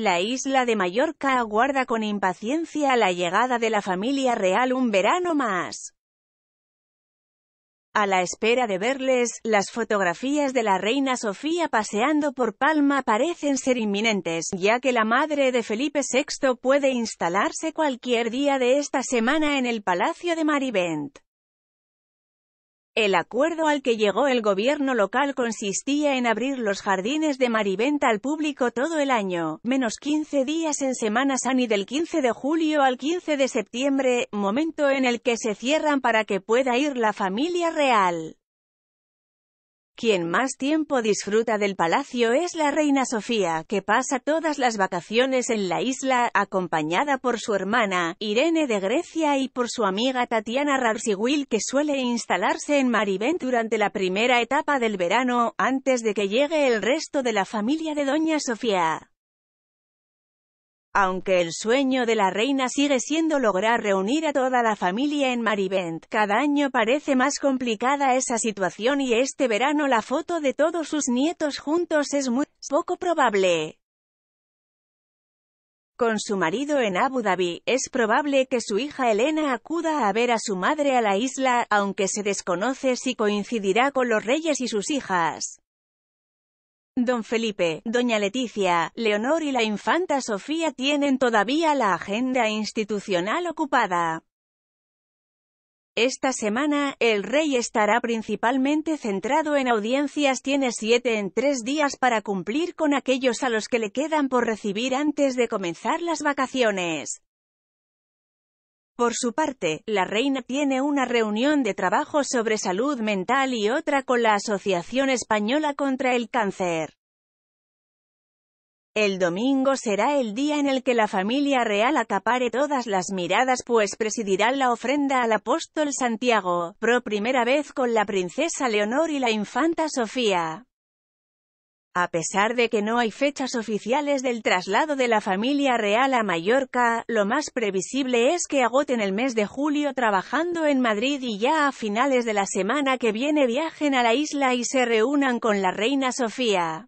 La isla de Mallorca aguarda con impaciencia la llegada de la familia real un verano más. A la espera de verles, las fotografías de la reina Sofía paseando por Palma parecen ser inminentes, ya que la madre de Felipe VI puede instalarse cualquier día de esta semana en el Palacio de Marivent. El acuerdo al que llegó el gobierno local consistía en abrir los jardines de Mariventa al público todo el año, menos 15 días en Semana sani del 15 de julio al 15 de septiembre, momento en el que se cierran para que pueda ir la familia real. Quien más tiempo disfruta del palacio es la reina Sofía, que pasa todas las vacaciones en la isla, acompañada por su hermana, Irene de Grecia y por su amiga Tatiana Rarsiwil que suele instalarse en Marivent durante la primera etapa del verano, antes de que llegue el resto de la familia de Doña Sofía aunque el sueño de la reina sigue siendo lograr reunir a toda la familia en Marivent. Cada año parece más complicada esa situación y este verano la foto de todos sus nietos juntos es muy poco probable. Con su marido en Abu Dhabi, es probable que su hija Elena acuda a ver a su madre a la isla, aunque se desconoce si coincidirá con los reyes y sus hijas. Don Felipe, Doña Leticia, Leonor y la infanta Sofía tienen todavía la agenda institucional ocupada. Esta semana, el rey estará principalmente centrado en audiencias. Tiene siete en tres días para cumplir con aquellos a los que le quedan por recibir antes de comenzar las vacaciones. Por su parte, la reina tiene una reunión de trabajo sobre salud mental y otra con la Asociación Española contra el Cáncer. El domingo será el día en el que la familia real acapare todas las miradas pues presidirá la ofrenda al apóstol Santiago, pro primera vez con la princesa Leonor y la infanta Sofía. A pesar de que no hay fechas oficiales del traslado de la familia real a Mallorca, lo más previsible es que agoten el mes de julio trabajando en Madrid y ya a finales de la semana que viene viajen a la isla y se reúnan con la reina Sofía.